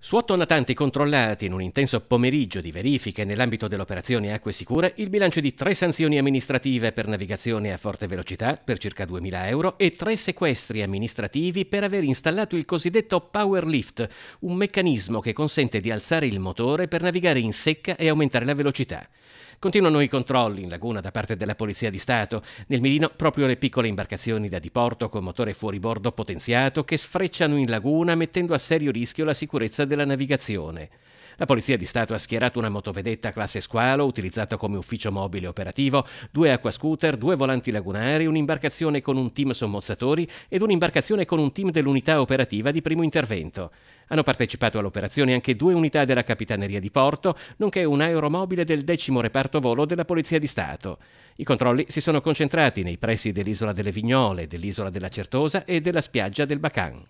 Su otto natanti controllati in un intenso pomeriggio di verifiche nell'ambito dell'operazione Acque Sicure, il bilancio di tre sanzioni amministrative per navigazione a forte velocità per circa 2.000 euro e tre sequestri amministrativi per aver installato il cosiddetto power lift, un meccanismo che consente di alzare il motore per navigare in secca e aumentare la velocità. Continuano i controlli in laguna da parte della Polizia di Stato. Nel mirino proprio le piccole imbarcazioni da diporto con motore fuoribordo potenziato che sfrecciano in laguna mettendo a serio rischio la sicurezza della navigazione. La Polizia di Stato ha schierato una motovedetta classe squalo utilizzata come ufficio mobile operativo, due acquascooter, due volanti lagunari, un'imbarcazione con un team sommozzatori ed un'imbarcazione con un team dell'unità operativa di primo intervento. Hanno partecipato all'operazione anche due unità della Capitaneria di Porto, nonché un aeromobile del decimo reparto volo della Polizia di Stato. I controlli si sono concentrati nei pressi dell'isola delle Vignole, dell'isola della Certosa e della spiaggia del Bacan.